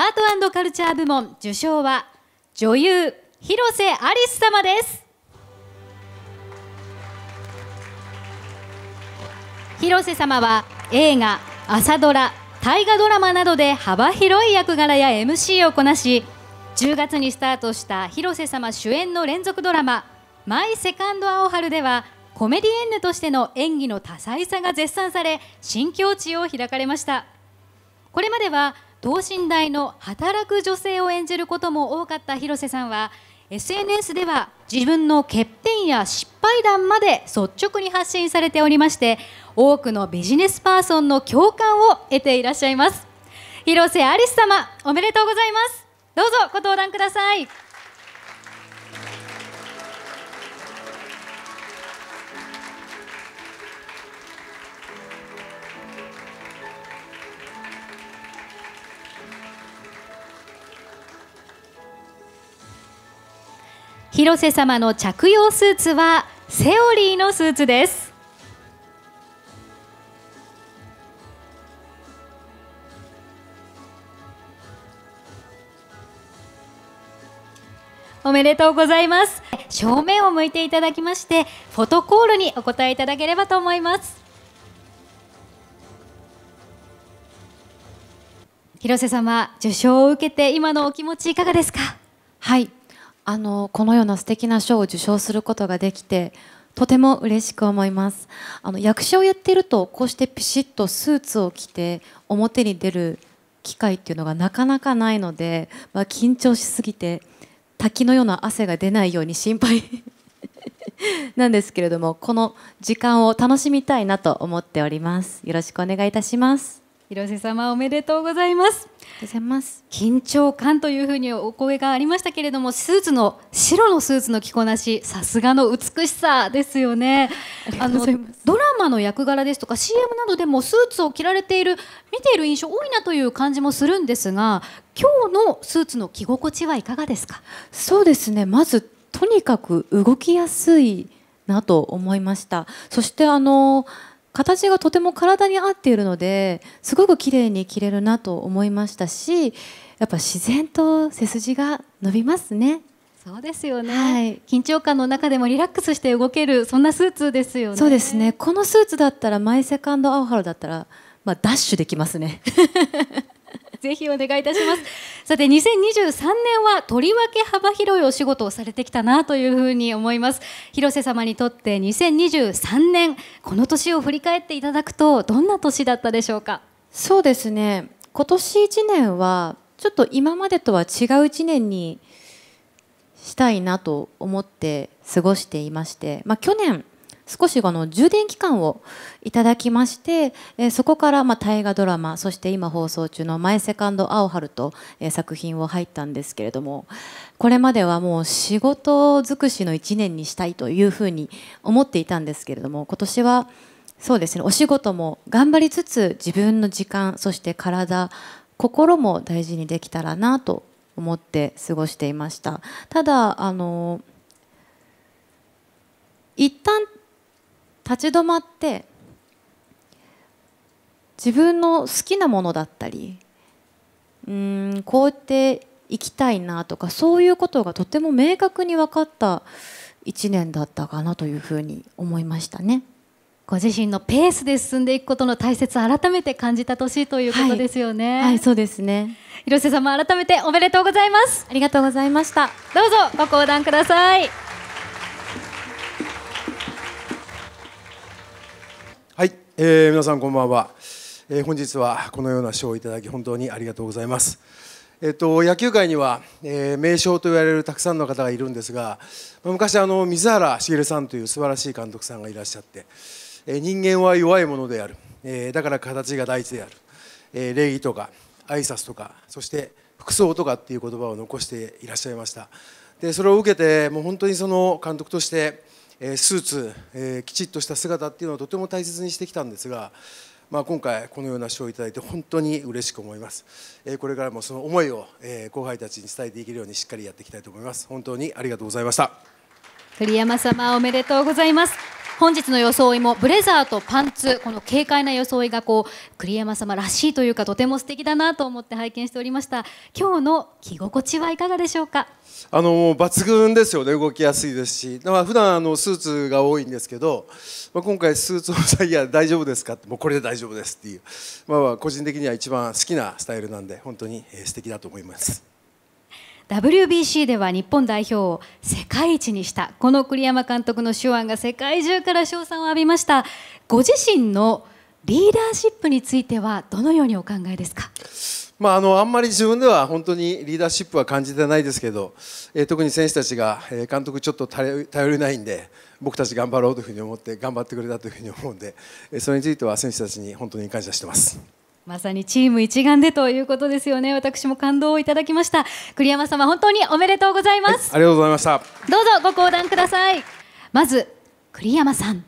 アートカルチャー部門受賞は女優広瀬アリス様です広瀬様は映画朝ドラ大河ドラマなどで幅広い役柄や MC をこなし10月にスタートした広瀬様主演の連続ドラマ「マイ・セカンド・アオハル」ではコメディエンヌとしての演技の多彩さが絶賛され新境地を開かれましたこれまでは等身大の働く女性を演じることも多かった広瀬さんは SNS では自分の欠点や失敗談まで率直に発信されておりまして多くのビジネスパーソンの共感を得ていらっしゃいます広瀬アリス様おめでとうございますどうぞご登壇ください広瀬様の着用スーツはセオリーのスーツですおめでとうございます正面を向いていただきましてフォトコールにお答えいただければと思います広瀬様受賞を受けて今のお気持ちいかがですかはいあのこのような素敵な賞を受賞することができてとても嬉しく思いますあの役者をやっているとこうしてピシッとスーツを着て表に出る機会っていうのがなかなかないので、まあ、緊張しすぎて滝のような汗が出ないように心配 なんですけれどもこの時間を楽しみたいなと思っておりますよろしくお願いいたします広瀬様おめでとうございますございます緊張感というふうにお声がありましたけれどもスーツの白のスーツの着こなしさすがの美しさですよねあのドラマの役柄ですとか CM などでもスーツを着られている見ている印象多いなという感じもするんですが今日のスーツの着心地はいかがですかそうですねまずとにかく動きやすいなと思いましたそしてあの形がとても体に合っているのですごく綺麗に着れるなと思いましたしやっぱ自然と背筋が伸びますね。そうですよね、はい、緊張感の中でもリラックスして動けるそんなスーツですよねそうですねこのスーツだったらマイセカンドアオハロだったらまあダッシュできますねぜひお願いいたします。さて、2023年はとりわけ幅広いお仕事をされてきたなというふうに思います。広瀬様にとって2023年、この年を振り返っていただくと、どんな年だったでしょうか。そうですね。今年1年は、ちょっと今までとは違う1年にしたいなと思って過ごしていまして、まあ、去年少しあの充電期間をいただきまして、えそこからま大河ドラマそして今放送中の「マイ・セカンド・アオハル」と」え作品を入ったんですけれどもこれまではもう仕事尽くしの1年にしたいというふうに思っていたんですけれども今年はそうですねお仕事も頑張りつつ自分の時間そして体心も大事にできたらなと思って過ごしていましたただあの一旦立ち止まって自分の好きなものだったりうーんこうやって生きたいなとかそういうことがとても明確に分かった1年だったかなというふうに思いましたね。ご自身のペースで進んでいくことの大切改めて感じた年ということですよね、はい、はい、そうですね広瀬さんも改めておめでとうございますありがとうございましたどうぞご講談くださいえー、皆さんこんばんは、えー、本日はこのような賞をいただき本当にありがとうございます、えっと、野球界には、えー、名将と言われるたくさんの方がいるんですが昔あの水原茂さんという素晴らしい監督さんがいらっしゃって、えー、人間は弱いものである、えー、だから形が大事である、えー、礼儀とか挨拶とかそして服装とかっていう言葉を残していらっしゃいましたでそれを受けてもう本当にその監督としてえスーツ、えきちっとした姿っていうのをとても大切にしてきたんですが、まあ、今回このような賞をいただいて本当に嬉しく思います、えこれからもその思いを、え後輩たちに伝えていけるようにしっかりやっていきたいと思います本当にありがとうございました栗山様おめでとうございます本日の装いもブレザーとパンツこの軽快な装いがこう栗山様らしいというかとても素敵だなと思って拝見しておりました今日の着心地はいかがでしょうかあの抜群ですよね動きやすいですしだから普段あのスーツが多いんですけど、まあ、今回スーツをさ「いや大丈夫ですか?」って「もうこれで大丈夫です」っていう、まあ、個人的には一番好きなスタイルなんで本当に素敵だと思います。WBC では日本代表を世界一にしたこの栗山監督の手腕が世界中から称賛を浴びましたご自身のリーダーシップについてはどのようにお考えですかまあ、あのあんまり自分では本当にリーダーシップは感じてないですけど、えー、特に選手たちが、えー、監督ちょっと頼りないんで僕たち頑張ろうというふうに思って頑張ってくれたというふうに思うんで、えー、それについては選手たちに本当に感謝してます。まさにチーム一丸でということですよね私も感動をいただきました栗山様本当におめでとうございます、はい、ありがとうございましたどうぞご講談くださいまず栗山さん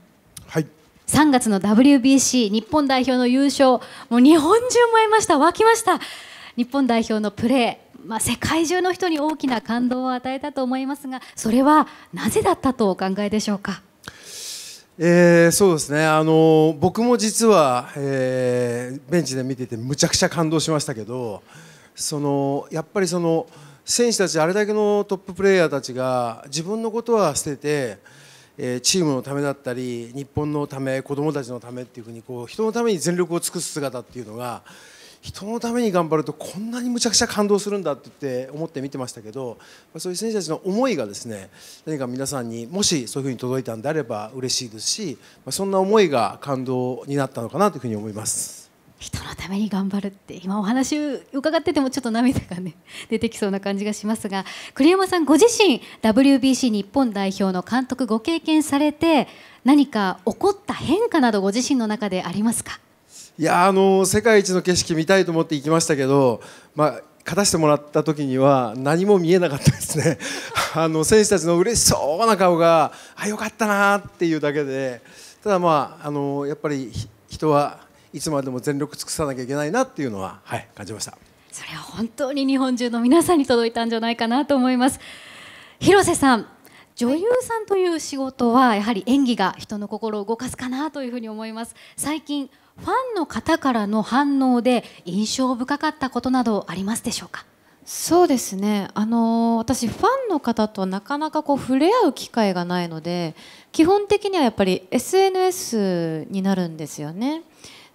はい3月の WBC 日本代表の優勝もう日本中燃えました沸きました日本代表のプレーまあ、世界中の人に大きな感動を与えたと思いますがそれはなぜだったとお考えでしょうかえー、そうですね、あの僕も実は、えー、ベンチで見ててむちゃくちゃ感動しましたけどそのやっぱりその選手たちあれだけのトッププレーヤーたちが自分のことは捨てて、えー、チームのためだったり日本のため子どもたちのためっていうふうにこう人のために全力を尽くす姿っていうのが人のために頑張るとこんなにむちゃくちゃ感動するんだって思って見てましたけどそういう選手たちの思いがですね何か皆さんにもしそういうふうに届いたんであれば嬉しいですしそんな思いが感動になったのかなというふうに思います。人のために頑張るって今お話伺っててもちょっと涙がね 出てきそうな感じがしますが栗山さんご自身 WBC 日本代表の監督ご経験されて何か起こった変化などご自身の中でありますかいやあの世界一の景色見たいと思って行きましたけど、まあ、勝たせてもらった時には何も見えなかったですね あの選手たちの嬉しそうな顔があよかったなっていうだけでただ、まあ、あのやっぱり人はいつまでも全力尽くさなきゃいけないなっていうのは、はい、感じましたそれは本当に日本中の皆さんに届いたんじゃないかなと思います。広瀬さん女優さんという仕事はやはり演技が人の心を動かすかなというふうに思います最近ファンの方からの反応で印象深かったことなどありますでしょうかそうですね、あのー、私ファンの方となかなかこう触れ合う機会がないので基本的にはやっぱり SNS になるんですよね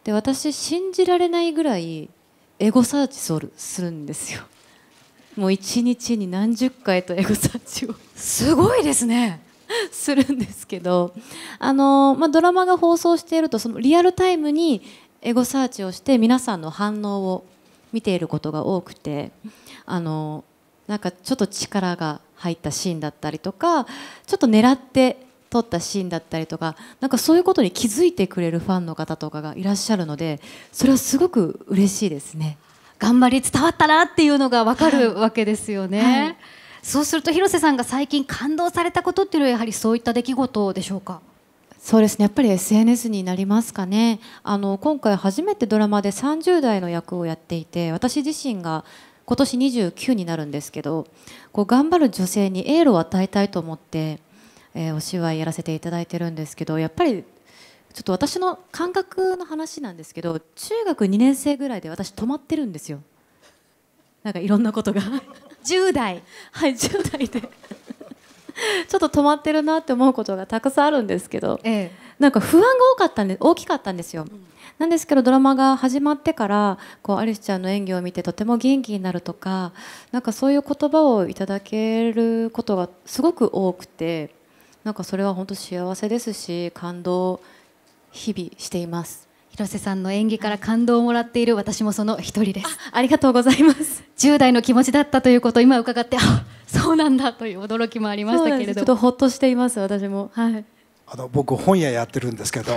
で私信じられないぐらいエゴサーチソするんですよもう一日に何十回とエゴサーチをすごいですね するんですけどあの、まあ、ドラマが放送しているとそのリアルタイムにエゴサーチをして皆さんの反応を見ていることが多くてあのなんかちょっと力が入ったシーンだったりとかちょっと狙って撮ったシーンだったりとかなんかそういうことに気づいてくれるファンの方とかがいらっしゃるのでそれはすごく嬉しいですね。頑張り伝わったなっていうのが分かるわけですよね。はいそうすると広瀬さんが最近感動されたことっていうのはやはりそういった出来事でしょうかそうですねやっぱり SNS になりますかねあの今回初めてドラマで30代の役をやっていて私自身が今年29になるんですけどこう頑張る女性にエールを与えたいと思って、えー、お芝居やらせていただいてるんですけどやっぱりちょっと私の感覚の話なんですけど中学2年生ぐらいで私止まってるんですよなんかいろんなことが10代はい10代で ちょっと止まってるなって思うことがたくさんあるんですけど、ええ、なんか不安が多かったんで大きかったんですよ。なんですけどドラマが始まってからこうアリスちゃんの演技を見てとても元気になるとかなんかそういう言葉をいただけることがすごく多くてなんかそれは本当幸せですし感動日々しています広瀬さんの演技から感動をもらっている私もその一人ですありがとうございます10代の気持ちだったということを今伺ってあそうなんだという驚きもありましたけれどちょっとほっとしています私もはいあの僕本屋やってるんですけど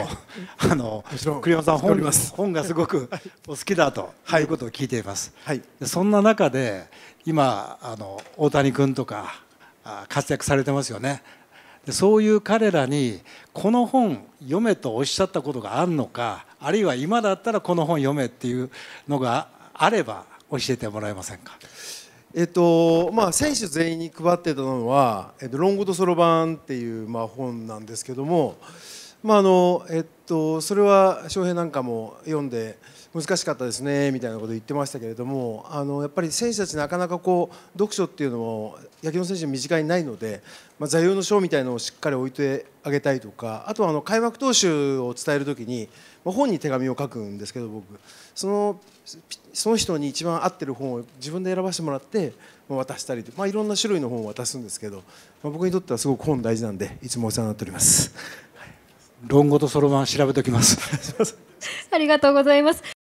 あの栗山さん本本がすごくお好きだと、はい、いうことを聞いています、はい、そんな中で今あの大谷君とか活躍されてますよねそういう彼らにこの本読めとおっしゃったことがあるのかあるいは今だったらこの本読めっていうのがあれば教えてもらえませんかえっとまあ、選手全員に配ってたのは「えっと、論語とそろばん」っていう、まあ、本なんですけども、まああのえっと、それは翔平なんかも読んで、難しかったですねみたいなことを言ってましたけれどもあのやっぱり選手たちなかなかこう読書っていうのも野球の選手身近にないので、まあ、座右の賞みたいなのをしっかり置いてあげたいとかあとはあの開幕投手を伝える時に、まあ、本に手紙を書くんですけど僕そのその人に一番合ってる本を自分で選ばせてもらって渡したりまあ、いろんな種類の本を渡すんですけど、まあ、僕にとってはすごく本大事なんでいつもお世話になっております。論語とそろばん調べておきます。ありがとうございます。